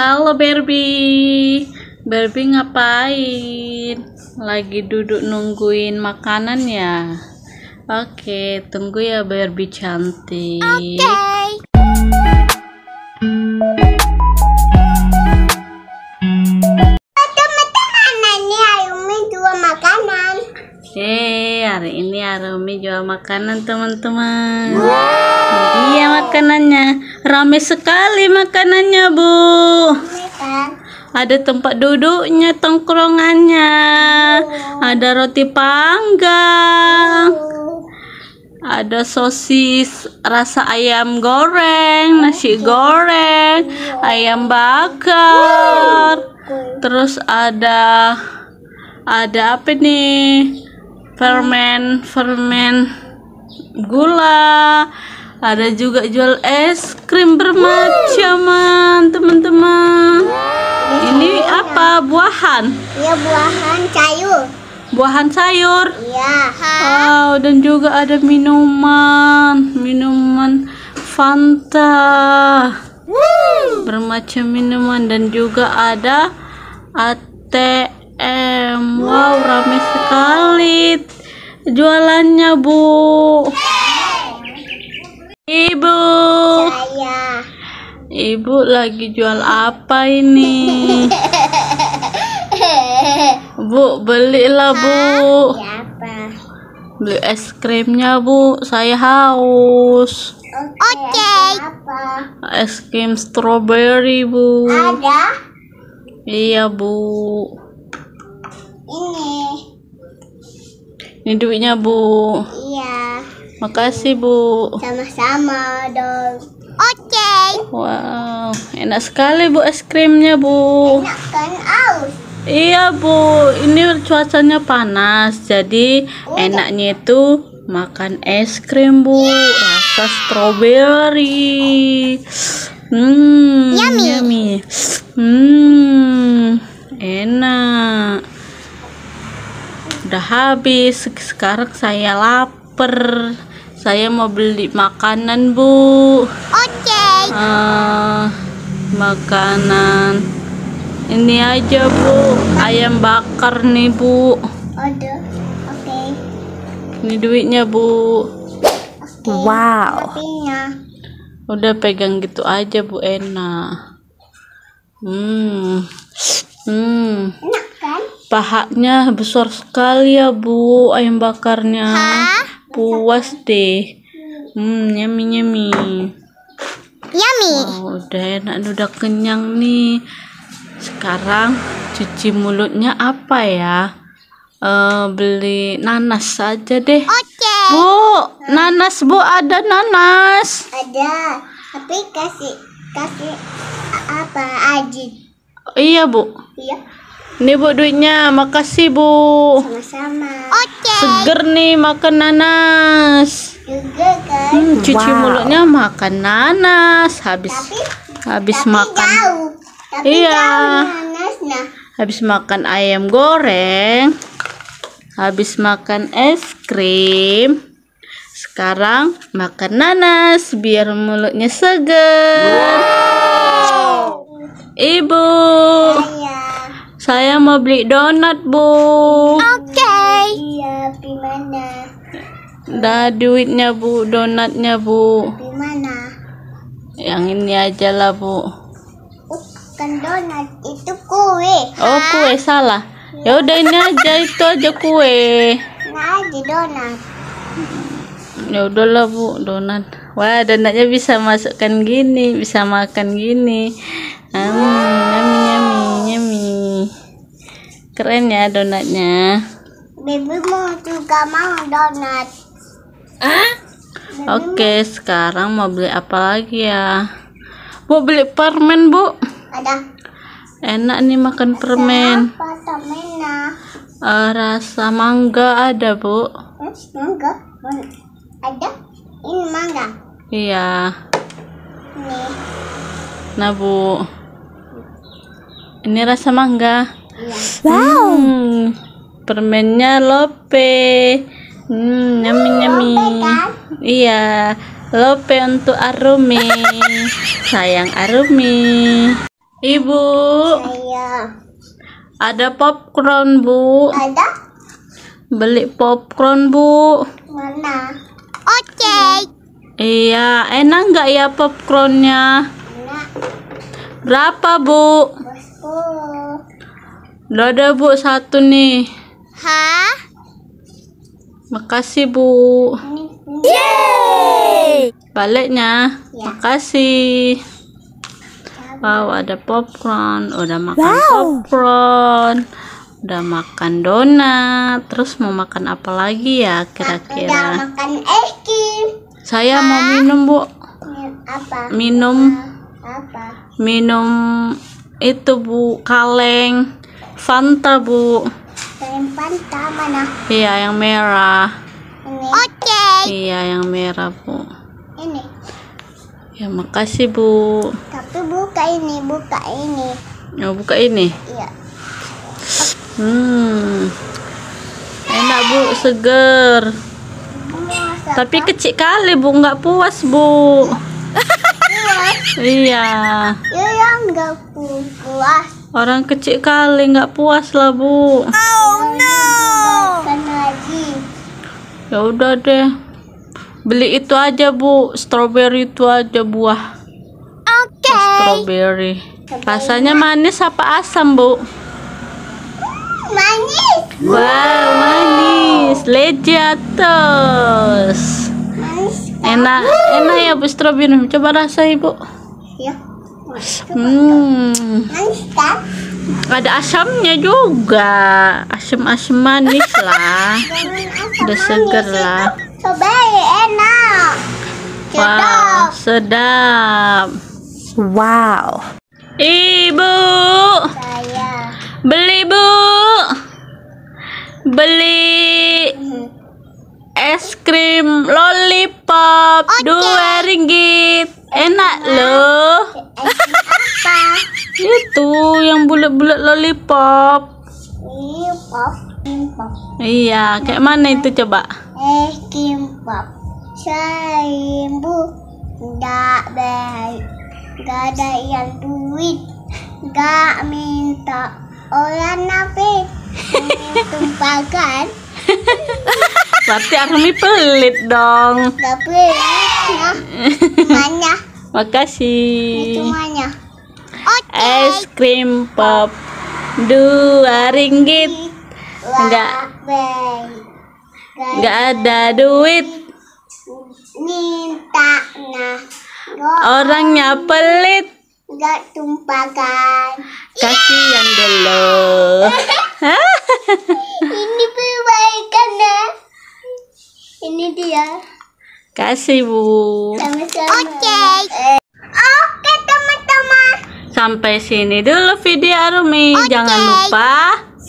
Halo Barbie. Barbie ngapain? Lagi duduk nungguin makanan ya? Oke, tunggu ya Barbie cantik. Oke. Okay. Yeay, hari ini Arumi jual makanan teman-teman. Wow. Iya makanannya. Rame sekali makanannya, Bu. Ada tempat duduknya, tongkrongannya. Ada roti panggang. Ada sosis rasa ayam goreng, nasi goreng, ayam bakar. Terus ada ada apa nih? Permen, permen gula ada juga jual es krim bermacam teman-teman ini apa buahan iya buahan sayur buahan sayur iya wow dan juga ada minuman minuman Fanta bermacam minuman dan juga ada ATM wow ramai sekali jualannya bu Ibu. Saya. Ibu lagi jual apa ini? Bu, belilah, Bu. Beli es krimnya, Bu. Saya haus. Oke. Okay. okay. Es krim strawberry, Bu. Ada? Iya, Bu. Ini. Ini duitnya, Bu. Iya. Makasih, Bu. Sama-sama dong. Oke. Wow, enak sekali Bu es krimnya, Bu. Enak kan aus. Iya, Bu. Ini cuacanya panas, jadi Udah. Oh, enaknya iya. itu makan es krim, Bu. Yeah. Rasa strawberry Hmm, yummy. yummy. Hmm, enak. Udah habis. Sekarang saya lapar. Saya mau beli makanan, Bu. Oke. Okay. Uh, makanan. Ini aja, Bu. Ayam bakar nih, Bu. Oke. Okay. Ini duitnya, Bu. Okay. Wow. Kopinya. Udah pegang gitu aja, Bu. Enak. Hmm. Hmm. Enak kan? Pahanya besar sekali ya, Bu, ayam bakarnya. Hah? puas deh hmm nyami nyami yummy wow, udah enak udah kenyang nih sekarang cuci mulutnya apa ya uh, beli nanas saja deh oke. bu nanas bu ada nanas ada tapi kasih kasih apa aji? iya bu iya ini bu duitnya, makasih bu. Sama-sama. Oke. Okay. Seger nih makan nanas. Juga kan. Hmm, cuci wow. mulutnya makan nanas. Habis tapi, habis tapi makan. Jauh. Tapi iya. Jauh nah. Habis makan ayam goreng. Habis makan es krim. Sekarang makan nanas biar mulutnya seger. Wow. Ibu. Ayah. Saya mau beli donat, Bu. Oke. Okay. Iya, di mana? Dah duitnya, Bu. Donatnya, Bu. Di mana? Yang ini aja lah, Bu. Oh, bukan donat, itu kue. Oh, ha? Oh, kue salah. Ya udah ini aja itu aja kue. Nah, aja donat. Ya udahlah, Bu, donat. Wah, donatnya bisa masukkan gini, bisa makan gini. Hmm. Wow. Keren ya donatnya. Baby mau juga mau donat. Ah? Oke, okay, sekarang mau beli apa lagi ya? mau beli permen, Bu. Ada. Enak nih makan permen. Apa Uh, rasa mangga ada, Bu. Eh, mangga? Ada? Ini mangga. Iya. Nih. Nah, Bu. Ini rasa mangga. Wow. Hmm, permennya lope. Hmm, nyami nyami. Iya, lope untuk Arumi. Sayang Arumi. Ibu. Saya. Ada popcorn, Bu. Ada. Beli popcorn, Bu. Mana? Oke. Okay. Iya, enak nggak ya popcornnya? Enak. Berapa, Bu? Udah ada bu satu nih. Hah? Makasih bu. Yeay! Baliknya. Ya. Makasih. Ya, wow, ada popcorn. Udah makan wow. popcorn. Udah makan donat. Terus mau makan apa lagi ya kira-kira? makan es krim. Saya ha? mau minum, Bu. Apa? Minum apa? Minum itu, Bu, kaleng. Fanta, Bu. Yang Fanta mana? Iya, yang merah. Oke. Okay. Iya, yang merah, Bu. Ini. Ya, makasih, Bu. Tapi buka ini, buka ini. Ya, buka ini? Iya. Hmm. Enak, Bu, seger. Tapi kecil kali, Bu, nggak puas, Bu. iya. Iya, nggak puas. Orang kecil kali nggak puas lah bu. Oh no. Ya udah deh, beli itu aja bu, strawberry itu aja buah. Oke. Okay. Strawberry. Rasanya manis apa asam bu? Manis. Wow manis, lejatos. Manis. Enak, enak ya bu strawberry. Coba rasa ibu. Ya. Hmm. Ada asamnya juga. Asam-asam manis lah. Udah seger lah. Coba enak. Wow, sedap. Wow. Ibu. Beli, Bu. Beli mhm. es krim lollipop okay. dua ringgit. Enak loh. Itu ya yang bulat-bulat lollipop. Lollipop. Iya, kayak mana itu coba? Eh, kimpop. Seribu nggak baik, enggak ada yang duit, enggak minta orang nabi, tumpahkan Berarti Armi pelit dong. Gak pelit. Makasih. Okay. Es krim pop dua ringgit. Enggak. Enggak ada duit. Minta nah. Orangnya pelit. Enggak tumpahkan. Kasihan iya. dulu. Ini perbaikan ya. Ini dia kasih Bu. Oke. Oke teman-teman. Sampai sini dulu video Arumi. Okay. Jangan lupa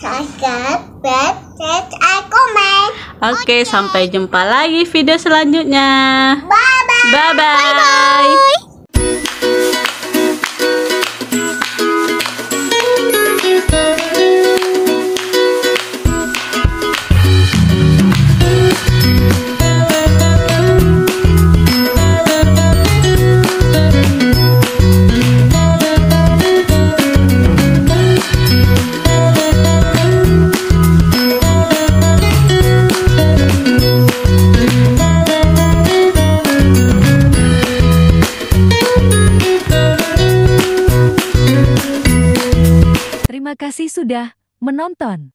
subscribe, like, and comment. Oke, okay, okay. sampai jumpa lagi video selanjutnya. Bye bye. Bye bye. bye, -bye. sudah menonton!